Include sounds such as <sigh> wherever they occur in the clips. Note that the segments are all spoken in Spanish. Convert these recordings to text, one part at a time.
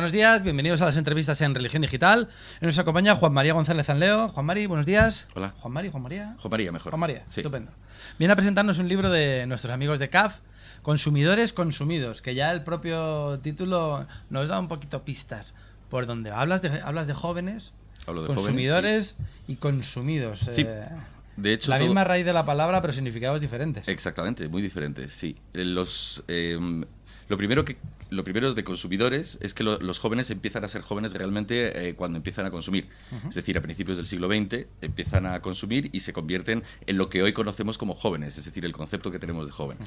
Buenos días, bienvenidos a las entrevistas en Religión Digital. Nos acompaña Juan María González Zanleo. Juan María, buenos días. Hola. Juan María, Juan María. Juan María, mejor. Juan María, estupendo. Viene a presentarnos un libro de nuestros amigos de CAF, Consumidores Consumidos, que ya el propio título nos da un poquito pistas por donde hablas de, hablas de jóvenes, de consumidores y consumidos. Sí. Eh, de hecho, la misma raíz de la palabra, pero significados diferentes. Exactamente, muy diferentes, sí. Eh, los, eh, lo primero, que, lo primero de consumidores es que los jóvenes empiezan a ser jóvenes realmente eh, cuando empiezan a consumir. Es decir, a principios del siglo XX empiezan a consumir y se convierten en lo que hoy conocemos como jóvenes, es decir, el concepto que tenemos de joven.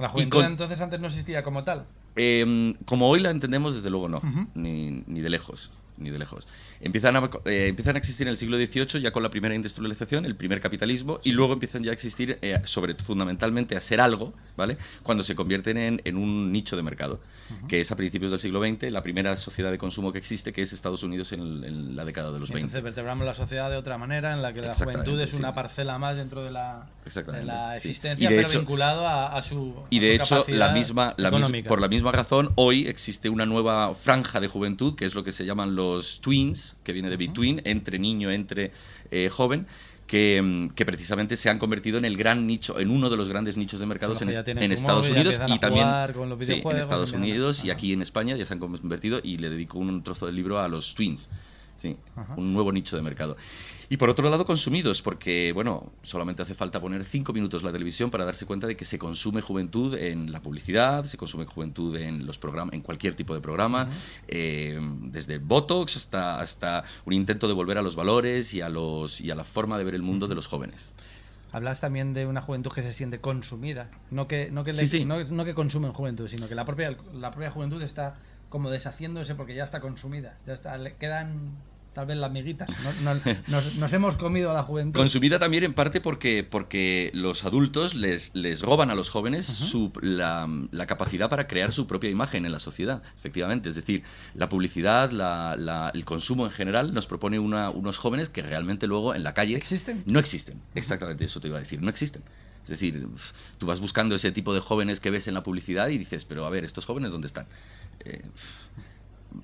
La juventud entonces antes no existía como tal. Em, como hoy la entendemos, desde luego no, ni de lejos ni de lejos. Empiezan a, eh, empiezan a existir en el siglo XVIII ya con la primera industrialización, el primer capitalismo, y luego empiezan ya a existir eh, sobre fundamentalmente a ser algo, ¿vale? Cuando se convierten en, en un nicho de mercado, que es a principios del siglo XX la primera sociedad de consumo que existe, que es Estados Unidos en, la década de los Entonces, 20. Entonces vertebramos la sociedad de otra manera, en la que la juventud es una parcela más dentro de la, de la existencia, pero vinculado a, a, su Y de hecho, la misma, la por la misma razón, hoy existe una nueva franja de juventud, que es lo que se llaman los los twins, que viene de between, entre niño, entre eh, joven, mm, que, precisamente se han convertido en el gran nicho, en uno de los grandes nichos de mercados en, Estados Unidos y también en Estados Unidos y aquí en España ya se han convertido y le dedico un trozo del libro a los twins Sí, un nuevo nicho de mercado. Y por otro lado, consumidos, porque, bueno, solamente hace falta poner cinco minutos la televisión para darse cuenta de que se consume juventud en la publicidad, se consume juventud en los programas, en cualquier tipo de programa, eh, desde Botox hasta, hasta un intento de volver a los valores y a, los, y a la forma de ver el mundo de los jóvenes. Hablas también de una juventud que se siente consumida, no que, no que, que consumen juventud, sino que la propia, la propia juventud está como deshaciéndose porque ya está consumida. Ya está, le quedan tal vez las miguitas. nos, hemos comido a la juventud. Consumida también en parte porque, porque los adultos les, roban a los jóvenes su, la, capacidad para crear su propia imagen en la sociedad, efectivamente. Es decir, la publicidad, el consumo en general nos propone unos jóvenes que realmente luego en la calle... ¿Existen? No existen, exactamente eso te iba a decir, no existen. Es decir, tú vas buscando ese tipo de jóvenes que ves en la publicidad y dices, pero a ver, ¿estos jóvenes dónde están? Eh,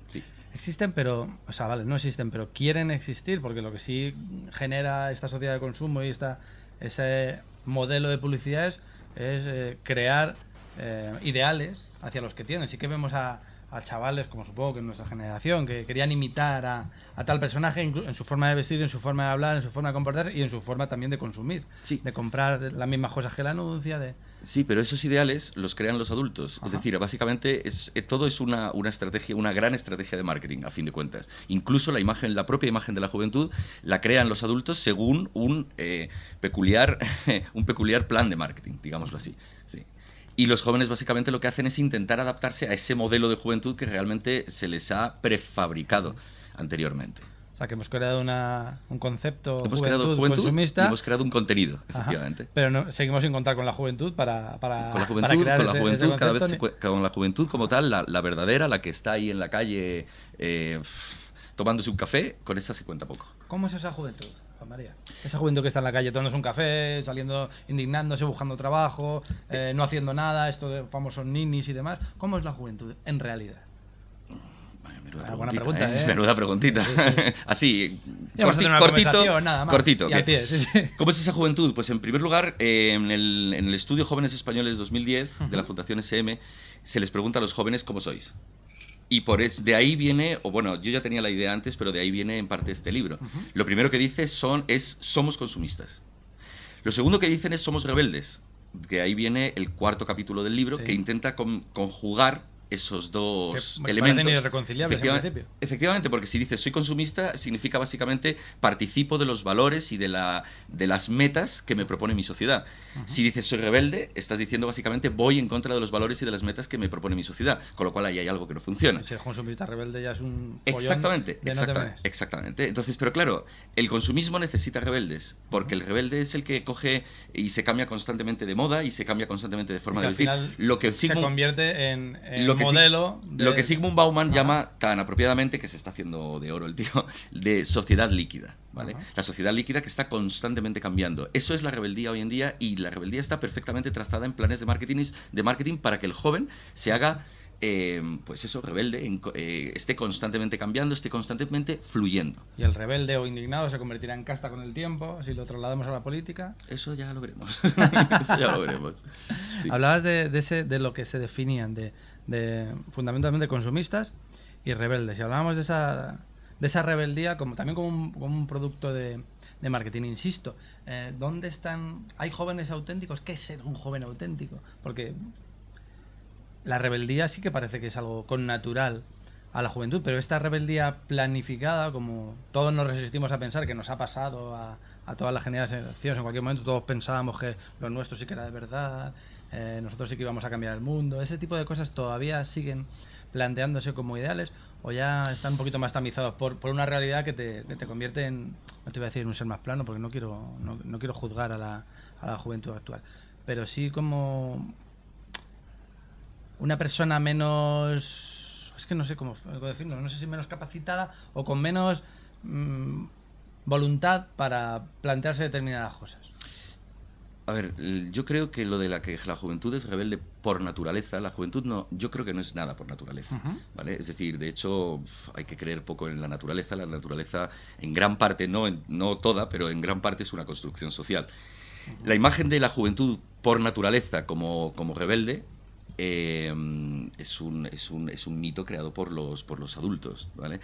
sí. Existen, pero, o sea, vale, no existen, pero quieren existir, porque lo que sí genera esta sociedad de consumo y esta, ese modelo de publicidad es, eh, crear eh, ideales hacia los que tienen. Sí que vemos a, a chavales, como supongo que en nuestra generación, que querían imitar a, tal personaje en su forma de vestir, en su forma de hablar, en su forma de comportarse y en su forma también de consumir, sí. de comprar las mismas cosas que la anuncia. De... Sí, pero esos ideales los crean los adultos. Es decir, básicamente es, eh, todo es una, estrategia, una gran estrategia de marketing, a fin de cuentas. Incluso la imagen, la propia imagen de la juventud, la crean los adultos según un eh, peculiar, <laughs> un peculiar plan de marketing, digámoslo así. Sí. Y los jóvenes básicamente lo que hacen es intentar adaptarse a ese modelo de juventud que realmente se les ha prefabricado anteriormente. O sea, que hemos creado una, un concepto hemos juventud, creado consumista. hemos creado un contenido, efectivamente. pero no, seguimos sin contar con la juventud para, para Con la juventud, para con la juventud con la juventud como tal, la, la, verdadera, la que está ahí en la calle eh, tomándose un café, con esa se cuenta poco. ¿Cómo es esa juventud? María. Esa juventud que está en la calle tomándose un café, saliendo, indignándose, buscando trabajo, eh, no haciendo nada, esto, de famosos ninis y demás. ¿Cómo es la juventud en realidad? Ah, buena pregunta, ¿eh? ¿eh? menuda preguntita. <laughs> Así, cortito, cortito. ¿Cómo es esa juventud? Pues en primer lugar, eh, en, el, estudio Jóvenes Españoles 2010 de la Fundación SM, se les pregunta a los jóvenes cómo sois. Y por es, de ahí viene, o bueno, yo ya tenía la idea antes, pero de ahí viene en parte este libro. Lo primero que dice son, es somos consumistas. Lo segundo que dicen es somos rebeldes. De ahí viene el cuarto capítulo del libro que intenta conjugar esos dos elementos. irreconciliables efectivamente, efectivamente, porque si dices soy consumista, significa básicamente participo de los valores y de, la, de las metas que me propone mi sociedad. Si dices soy rebelde, estás diciendo básicamente voy en contra de los valores y de las metas que me propone mi sociedad, con lo cual ahí hay algo que no funciona. consumista rebelde ya es un... Exactamente, exactamente. Entonces, pero claro, el consumismo necesita rebeldes, porque el rebelde es el que coge y se cambia constantemente de moda y se cambia constantemente de forma de vestir. Lo que se convierte en modelo. Lo que Sigmund Bauman llama tan apropiadamente, que se está haciendo de oro el tío, <laughs> de sociedad líquida. ¿Vale? La sociedad líquida que está constantemente cambiando. Eso es la rebeldía hoy en día y la rebeldía está perfectamente trazada en planes de marketing, de marketing para que el joven se haga, em, pues eso, rebelde, eh, esté constantemente cambiando, esté constantemente fluyendo. ¿Y el rebelde o indignado se convertirá en casta con el tiempo si lo trasladamos a la política? Eso ya lo veremos. <laughs> <laughs> eso ya lo Hablabas de, ese, de lo que se definían, de fundamentalmente consumistas y rebeldes. Y hablábamos de esa, de esa rebeldía como, también como un, producto de, marketing. Insisto, eh, ¿dónde están? ¿Hay jóvenes auténticos? ¿Qué es ser un joven auténtico? Porque la rebeldía sí que parece que es algo con natural a la juventud, pero esta rebeldía planificada, como todos nos resistimos a pensar que nos ha pasado a, a todas las generaciones, en cualquier momento todos pensábamos que lo nuestro sí que era de verdad eh, nosotros sí que íbamos a cambiar el mundo, ese tipo de cosas todavía siguen planteándose como ideales o ya están un poquito más tamizados por, por una realidad que te, que te, convierte en, no te voy a decir en un ser más plano porque no quiero, no, no quiero juzgar a la, juventud actual, pero sí como una persona menos, es que no sé cómo, decirlo, no sé si menos capacitada o con menos mm, voluntad para plantearse determinadas cosas. A ver, yo creo que lo de la que la juventud es rebelde por naturaleza, la juventud no, yo creo que no es nada por naturaleza, ¿vale? Es decir, de hecho, hay que creer poco en la naturaleza, la naturaleza en gran parte, no, no toda, pero en gran parte es una construcción social. La imagen de la juventud por naturaleza como rebelde Em, es, un, mito creado por los, por los adultos. ¿vale?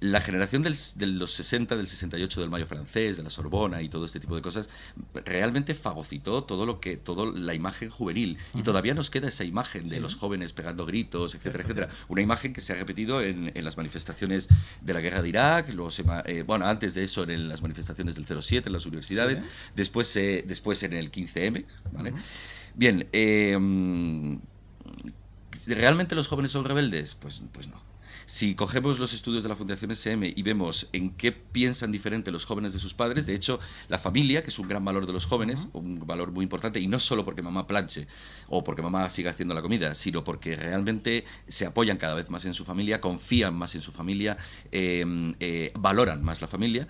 La generación de los 60, del 68, del Mayo francés, de la Sorbona y todo este tipo de cosas, realmente fagocitó todo lo que, toda la imagen juvenil. Y todavía nos queda esa imagen de los jóvenes pegando gritos, etcétera, etcétera. Una imagen que se ha repetido en, las manifestaciones de la guerra de Irak, eh, bueno, antes de eso en las manifestaciones del 07 en las universidades, después, después en el 15M. Bien, em, ¿realmente los jóvenes son rebeldes? Pues, pues no. Si cogemos los estudios de la Fundación SM y vemos en qué piensan diferente los jóvenes de sus padres, de hecho, la familia, que es un gran valor de los jóvenes, un valor muy importante, y no solo porque mamá planche o porque mamá siga haciendo la comida, sino porque realmente se apoyan cada vez más en su familia, confían más en su familia, em, eh, valoran más la familia.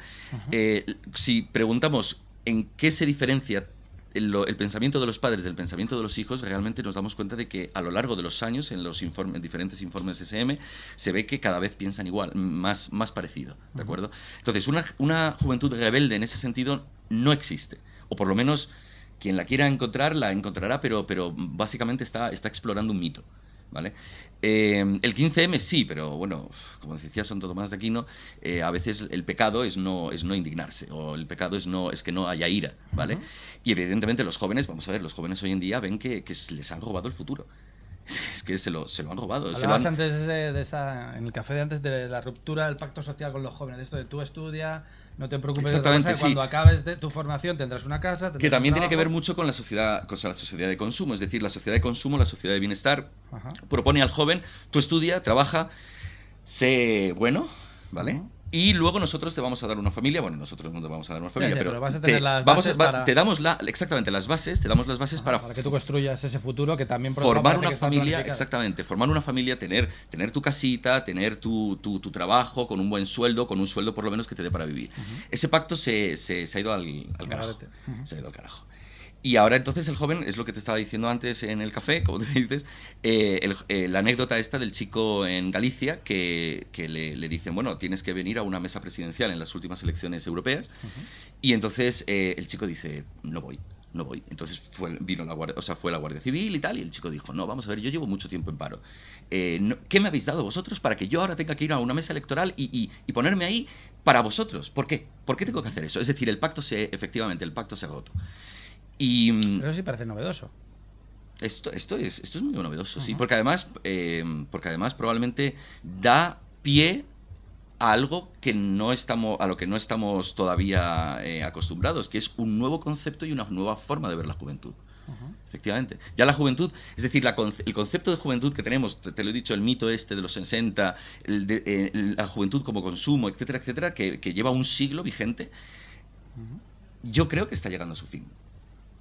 Eh, si preguntamos en qué se diferencia el, pensamiento de los padres del pensamiento de los hijos, realmente nos damos cuenta de que a lo largo de los años, en los diferentes informes SM, se ve que cada vez piensan igual, más, parecido, Entonces, una, juventud rebelde en ese sentido no existe, o por lo menos quien la quiera encontrar la encontrará, pero, básicamente está explorando un mito. ¿vale? Eh, el 15M sí, pero bueno, como decía Santo Tomás de Aquino, eh, a veces el pecado es no, es no indignarse, o el pecado es, no, es que no haya ira, ¿vale? Y evidentemente los jóvenes, vamos a ver, los jóvenes hoy en día ven que, les han robado el futuro. <laughs> Es que se lo, han robado. Se antes de, en el café de antes de la ruptura del pacto social con los jóvenes, de esto de tú estudias no te preocupes de cuando acabes de tu formación tendrás una casa. Tendrás que también tiene que ver mucho con la sociedad, con la sociedad de consumo, es decir, la sociedad de consumo, la sociedad de bienestar propone al joven, tú estudia, trabaja, sé bueno, ¿vale? Y luego nosotros te vamos a dar una familia, bueno, nosotros no te vamos a dar una familia, pero, te, vamos damos la, exactamente las bases, te damos las bases ah, para, para que tú construyas ese futuro que también formar una familia, exactamente, formar una familia, tener tener tu casita, tener tu, tu, trabajo con un buen sueldo, con un sueldo por lo menos que te dé para vivir. Ese pacto se, se, ha ido al, al carajo. Se ha ido al carajo. Y ahora entonces el joven, es lo que te estaba diciendo antes en el café, como te <laughs> dices, eh, eh, la anécdota esta del chico en Galicia que, le, dicen, bueno, tienes que venir a una mesa presidencial en las últimas elecciones europeas. Y entonces eh, el chico dice, no voy no voy. Entonces fue, vino la guardia, o sea, fue la Guardia Civil y tal, y el chico dijo, no, vamos a ver, yo llevo mucho tiempo en paro. ¿Qué me habéis dado vosotros para que yo ahora tenga que ir a una mesa electoral y, y, y, ponerme ahí para vosotros? ¿Por qué? ¿Por qué tengo que hacer eso? Es decir, el pacto se, efectivamente, el pacto se agotó. Y, mm, sí parece novedoso. Esto, esto, es, esto es muy novedoso, sí, porque además, eh, porque además probablemente da pie a algo que no estamos, a lo que no estamos todavía eh, acostumbrados, que es un nuevo concepto y una nueva forma de ver la juventud. Efectivamente. Ya la juventud, es decir, el concepto de juventud que tenemos, te, lo he dicho, el mito este de los 60, eh, la juventud como consumo, etcétera, etcétera, que, lleva un siglo vigente, yo creo que está llegando a su fin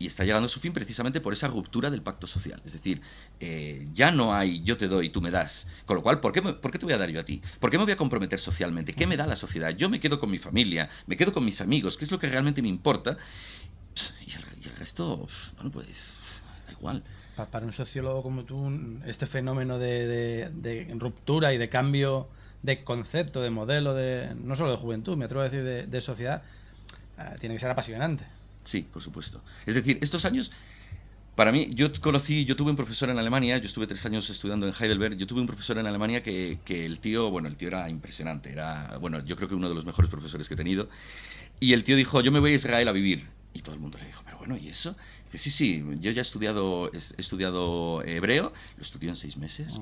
y está llegando a su fin precisamente por esa ruptura del pacto social. Es decir, eh, ya no hay yo te doy, tú me das. Con lo cual, ¿por qué, te voy a dar yo a ti? ¿Por qué me voy a comprometer socialmente? ¿Qué me da la sociedad? Yo me quedo con mi familia, me quedo con mis amigos, ¿Qué es lo que realmente me importa. Y el, resto, bueno, pues da igual. Para un sociólogo como tú, este fenómeno de, ruptura y de cambio de concepto, de modelo, no solo de juventud, me atrevo a decir de, sociedad, eh, tiene que ser apasionante. Sí, por supuesto. Es decir, estos años, para mí, yo conocí, yo tuve un profesor en Alemania, yo estuve tres años estudiando en Heidelberg, yo tuve un profesor en Alemania que, que el tío, bueno, el tío era impresionante, era, bueno, yo creo que uno de los mejores profesores que he tenido, y el tío dijo, yo me voy a Israel a vivir. Y todo el mundo le dijo, pero bueno, ¿y eso? Dice, sí, sí, yo ya he estudiado, he estudiado hebreo, lo estudié en seis meses.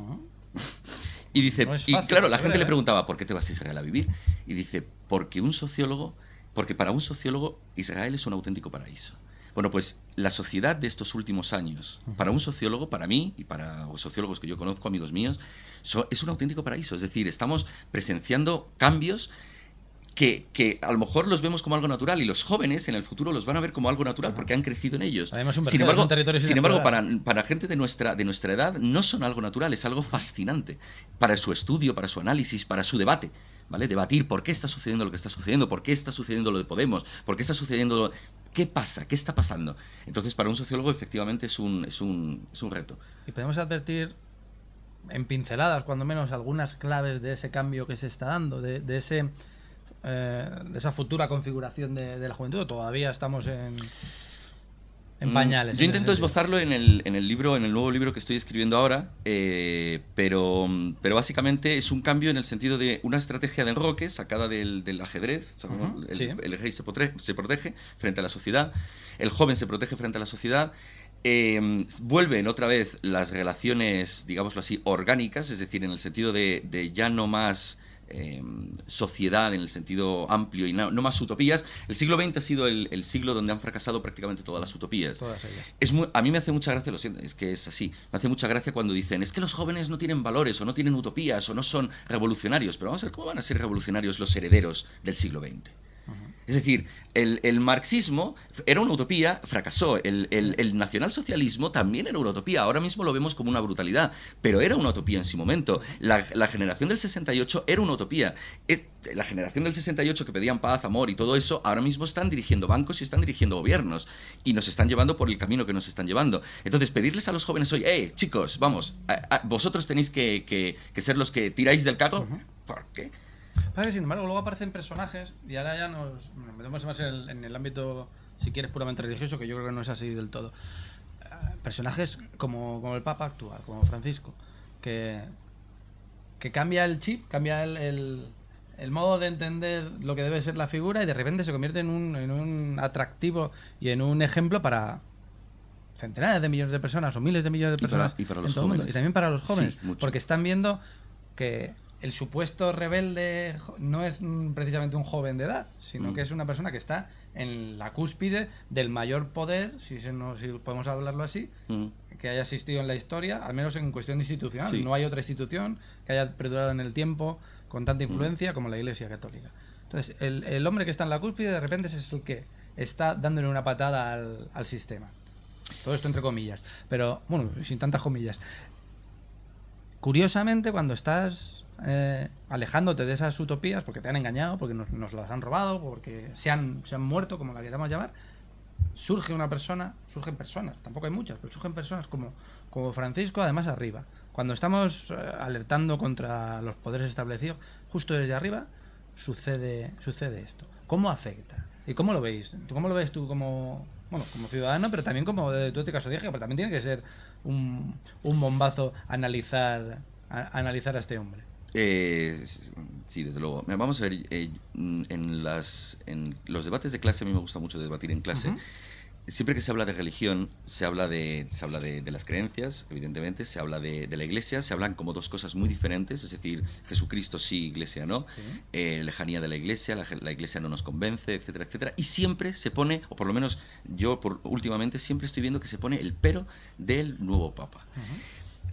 y dice, y claro, la gente le preguntaba, ¿por qué te vas a Israel a vivir? Y dice, porque un sociólogo porque para un sociólogo Israel es un auténtico paraíso. Bueno, pues la sociedad de estos últimos años, para un sociólogo, para mí y para los sociólogos que yo conozco, amigos míos, es un auténtico paraíso. Es decir, estamos presenciando cambios que, a lo mejor los vemos como algo natural y los jóvenes en el futuro los van a ver como algo natural porque han crecido en ellos. Además, un sin embargo, sin embargo para, para, gente de nuestra, de nuestra edad no son algo natural, es algo fascinante para su estudio, para su análisis, para su debate. ¿vale? Debatir por qué está sucediendo lo que está sucediendo, por qué está sucediendo lo de Podemos, por qué está sucediendo lo... ¿Qué pasa? ¿Qué está pasando? Entonces, para un sociólogo, efectivamente, es un, es un, reto. Y podemos advertir en pinceladas, cuando menos, algunas claves de ese cambio que se está dando, de, ese... Eh, de esa futura configuración de, de la juventud, todavía estamos en... Mm, yo intento esbozarlo en el, libro, en el nuevo libro que estoy escribiendo ahora, eh, pero, básicamente es un cambio en el sentido de una estrategia de enroque sacada del, ajedrez. el, rey se, protege frente a la sociedad, el joven se protege frente a la sociedad, em, vuelven otra vez las relaciones, digámoslo así, orgánicas, es decir, en el sentido de ya no más Em, sociedad en el sentido amplio y no, más utopías. El siglo XX ha sido el, siglo donde han fracasado prácticamente todas las utopías. a mí me hace mucha gracia, lo siento, es que es así, me hace mucha gracia cuando dicen, es que los jóvenes no tienen valores o no tienen utopías o no son revolucionarios, pero vamos a ver cómo van a ser revolucionarios los herederos del siglo XX. Es decir, el, marxismo era una utopía, fracasó. El, nacionalsocialismo también era una utopía. Ahora mismo lo vemos como una brutalidad, pero era una utopía en su momento. La, generación del 68 era una utopía. la generación del 68 que pedían paz, amor y todo eso, ahora mismo están dirigiendo bancos y están dirigiendo gobiernos. Y nos están llevando por el camino que nos están llevando. Entonces, pedirles a los jóvenes hoy, eh, chicos, vamos, vosotros tenéis que, ser los que tiráis del caco. ¿Por qué? sin embargo, luego aparecen personajes y ahora ya nos, metemos más en el, ámbito, si quieres, puramente religioso, que yo creo que no es así del todo. Eh, personajes como, como el Papa actual, como Francisco, que, que cambia el chip, cambia el, modo de entender lo que debe ser la figura y de repente se convierte en un, en un atractivo y en un ejemplo para, centenares de millones de personas o miles de millones de personas y para, los jóvenes. y también para los jóvenes porque están viendo que el supuesto rebelde no es precisamente un joven de edad, sino mm. que es una persona que está en la cúspide del mayor poder, si, se nos, podemos hablarlo así, mm. que haya existido en la historia, al menos en cuestión institucional. No hay otra institución que haya perdurado en el tiempo con tanta mm. influencia como la Iglesia Católica. Entonces, el, hombre que está en la cúspide de repente es el que está dándole una patada al, al sistema. Todo esto entre comillas, pero bueno, sin tantas comillas. Curiosamente, cuando estás eh, alejándote de esas utopías porque te han engañado, porque nos, las han robado, porque se han, se han muerto, como la queramos llamar, surge una persona, surgen personas, tampoco hay muchas, pero surgen personas como, como Francisco, además arriba. Cuando estamos eh, alertando contra los poderes establecidos, justo desde arriba sucede, sucede esto. ¿Cómo afecta? ¿Y cómo lo veis? cómo lo ves tú como, bueno, como ciudadano, pero también como de tu caso dije, pero también tiene que ser un, un bombazo analizar, analizar a este hombre? Eh, sí, desde luego. Vamos a ver, eh, en, los debates de clase, a mí me gusta mucho debatir en clase. Siempre que se habla de religión, se habla de, se habla de, las creencias, evidentemente, se habla de, la iglesia, se hablan como dos cosas muy diferentes, es decir, Jesucristo sí, iglesia no, eh, lejanía de la iglesia, la, iglesia no nos convence, etcétera, etcétera. Y siempre se pone, o por lo menos yo por, últimamente siempre estoy viendo que se pone el pero del nuevo Papa.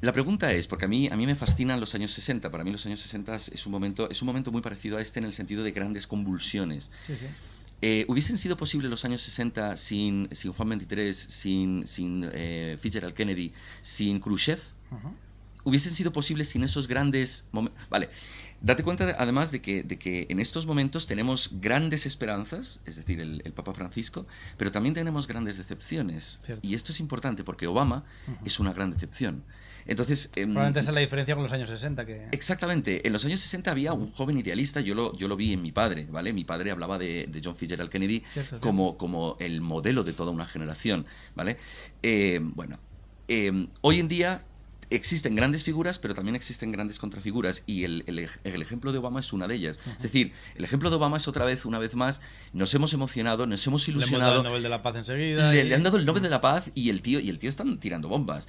La pregunta es, porque a mí, a mí me fascinan los años 60, para mí los años 60 es un, momento, es un momento muy parecido a este en el sentido de grandes convulsiones. Eh, ¿Hubiesen sido posibles los años 60 sin, sin Juan 23, sin, sin eh, Fitzgerald Kennedy, sin Khrushchev? ¿Hubiesen sido posibles sin esos grandes momentos? Vale, date cuenta además de que, en estos momentos tenemos grandes esperanzas, es decir, el, Papa Francisco, pero también tenemos grandes decepciones. Y esto es importante porque Obama es una gran decepción. Entonces... Em, Probablemente esa es la diferencia con los años 60. Que... Exactamente. En los años 60 había un joven idealista, yo lo, yo lo vi en mi padre, ¿vale? Mi padre hablaba de, John Fitzgerald Kennedy como, como el modelo de toda una generación, ¿vale? Em, bueno, em, hoy en día existen grandes figuras, pero también existen grandes contrafiguras y el, el, ejemplo de Obama es una de ellas. Es decir, el ejemplo de Obama es otra vez, una vez más, nos hemos emocionado, nos hemos ilusionado. Le, han dado el Nobel de la Paz enseguida. Le, han dado el Nobel de la Paz y el tío y el tío están tirando bombas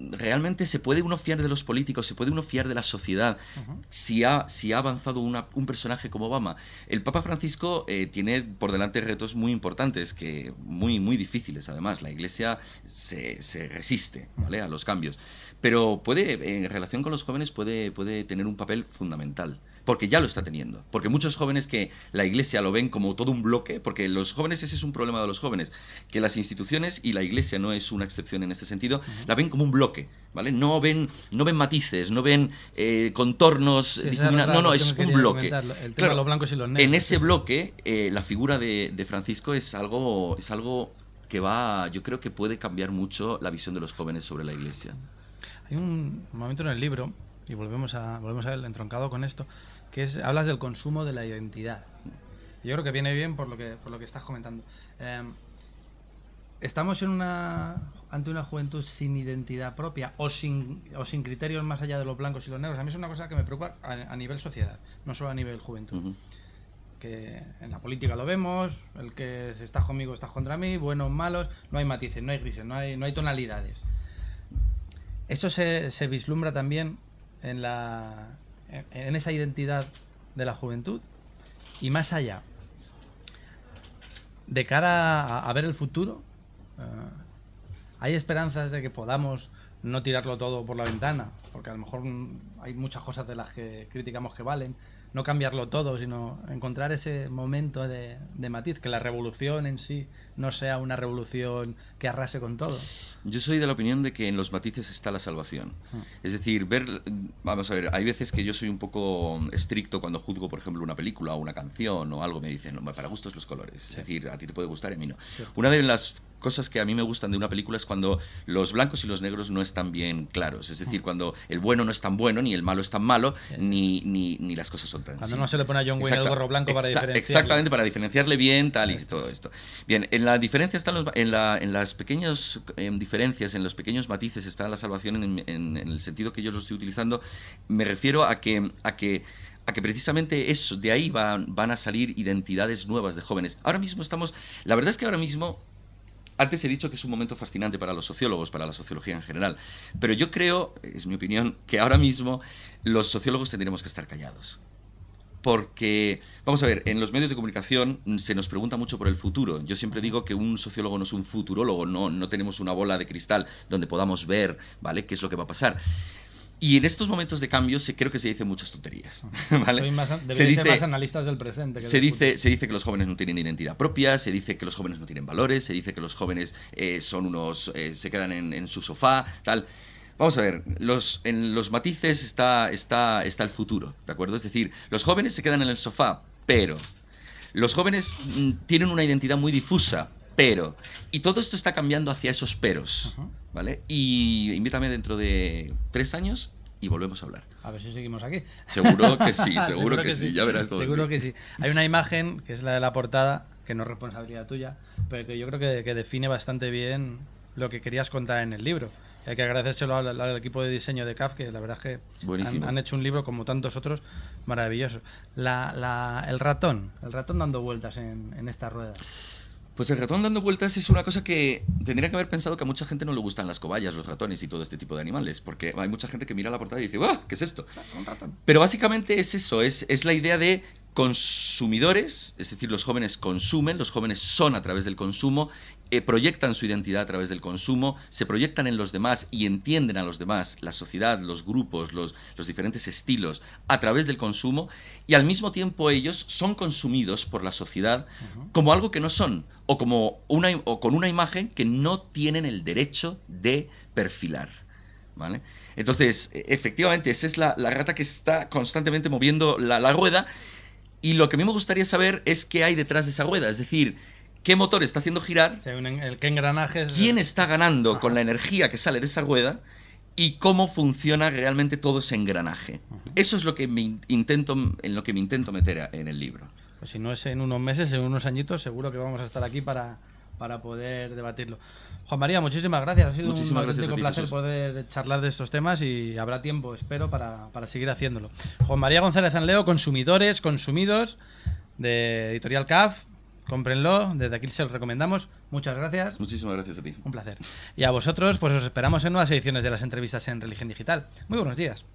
realmente se puede uno fiar de los políticos, se puede uno fiar de la sociedad, si, ha, avanzado un personaje como Obama. El Papa Francisco eh, tiene por delante retos muy importantes, que muy, muy difíciles además. La Iglesia se, resiste a los cambios, pero puede, en relación con los jóvenes, puede tener un papel fundamental porque ya lo está teniendo. Porque muchos jóvenes que la iglesia lo ven como todo un bloque, porque los jóvenes, ese es un problema de los jóvenes, que las instituciones y la iglesia no es una excepción en este sentido, la ven como un bloque, ¿vale? No ven, no ven matices, no ven eh, contornos no, no, es un bloque. en ese bloque, eh, la figura de, de Francisco es algo, es algo que va, yo creo que puede cambiar mucho la visión de los jóvenes sobre la iglesia. Hay un momento en el libro, y volvemos a, volvemos a el entroncado con esto, que hablas del consumo de la identidad. Yo creo que viene bien por lo que, lo que estás comentando. Em, ¿Estamos ante una juventud sin identidad propia o sin, sin criterios más allá de los blancos y los negros? A mí es una cosa que me preocupa a, nivel sociedad, no solo a nivel juventud. Que en la política lo vemos, el que está conmigo está contra mí, buenos, malos, no hay matices, no hay grises, no hay, no hay tonalidades. Esto se vislumbra también en la, en esa identidad de la juventud y más allá. De cara a, ver el futuro, eh, hay esperanzas de que podamos no tirarlo todo por la ventana, porque a lo mejor mm, hay muchas cosas de las que criticamos que valen, no cambiarlo todo, sino encontrar ese momento de, matiz, que la revolución en sí no sea una revolución que arrase con todo. Yo soy de la opinión de que en los matices está la salvación. Ah. Es decir, ver, vamos a ver, hay veces que yo soy un poco estricto cuando juzgo, por ejemplo, una película o una canción o algo, me dicen, no, para gustos los colores. Es decir, a ti te puede gustar y a mí no. Una de las cosas que a mí me gustan de una película es cuando los blancos y los negros no están bien claros. Es decir, ah. cuando el bueno no es tan bueno, ni el malo es tan malo, ni, las cosas son tan Cuando no se le pone a John Wayne el gorro blanco para diferenciarle. Exactamente, para diferenciarle bien, tal y este todo esto. Bien, en la diferencia están los, en, la, las pequeñas em, diferencias, en los pequeños matices está la salvación en, el sentido que yo lo estoy utilizando. Me refiero a que, precisamente eso, de ahí van, van a salir identidades nuevas de jóvenes. Ahora mismo estamos, la verdad es que ahora mismo antes he dicho que es un momento fascinante para los sociólogos, para la sociología en general, pero yo creo, es mi opinión, que ahora mismo los sociólogos tendríamos que estar callados. Porque, vamos a ver, en los medios de comunicación se nos pregunta mucho por el futuro. Yo siempre digo que un sociólogo no es un futurólogo, no, no tenemos una bola de cristal donde podamos ver, ¿vale?, qué es lo que va a pasar. Y en estos momentos de cambio se, creo que se dicen muchas tonterías. <laughs> se dice, más analistas del presente. Que se, dice, que los jóvenes no tienen identidad propia, se dice que los jóvenes no tienen valores, se dice que los jóvenes eh, son unos, eh, se quedan en, su sofá, tal. Vamos a ver, los, en los matices está, está, está el futuro, ¿de acuerdo? Es decir, los jóvenes se quedan en el sofá, pero... Los jóvenes mm, tienen una identidad muy difusa, pero... Y todo esto está cambiando hacia esos peros. ¿Vale? Y invítame dentro de tres años y volvemos a hablar. A ver si seguimos aquí. Seguro que sí, <laughs> seguro, que, sí. ya verás todo. Seguro que sí. Hay una imagen, que es la de la portada, que no es responsabilidad tuya, pero que yo creo que, que define bastante bien lo que querías contar en el libro. Hay que agradecérselo al, equipo de diseño de CAF, que la verdad es que han, hecho un libro, como tantos otros, maravilloso. el ratón, el ratón dando vueltas en, esta rueda pues el ratón dando vueltas es una cosa que tendría que haber pensado que a mucha gente no le gustan las cobayas, los ratones y todo este tipo de animales, porque hay mucha gente que mira la portada y dice, ¡ah! ¿Qué es esto? Pero básicamente es eso, es, es la idea de consumidores, es decir, los jóvenes consumen, los jóvenes son a través del consumo, eh, proyectan su identidad a través del consumo, se proyectan en los demás y entienden a los demás, la sociedad, los grupos, los, diferentes estilos, a través del consumo, y al mismo tiempo ellos son consumidos por la sociedad como algo que no son, o, como una, con una imagen que no tienen el derecho de perfilar. ¿Vale? Entonces, e, efectivamente, esa es la, rata que está constantemente moviendo la rueda y lo que a mí me gustaría saber es qué hay detrás de esa rueda, es decir, qué motor está haciendo girar, quién está ganando con la energía que sale de esa rueda y cómo funciona realmente todo ese engranaje. Eso es lo que me intento, en lo que me intento meter en el libro. Pues si no es en unos meses, en unos añitos, seguro que vamos a estar aquí para, para poder debatirlo. Juan María, muchísimas gracias. Ha sido un placer poder charlar de estos temas y habrá tiempo, espero, para, seguir haciéndolo. Juan María González Anleo, consumidores, consumidos, de Editorial CAF. Cómprenlo, desde aquí se los recomendamos. Muchas gracias. Muchísimas gracias a ti. Un placer. Y a vosotros, pues os esperamos en nuevas ediciones de las entrevistas en Religión Digital. Muy buenos días.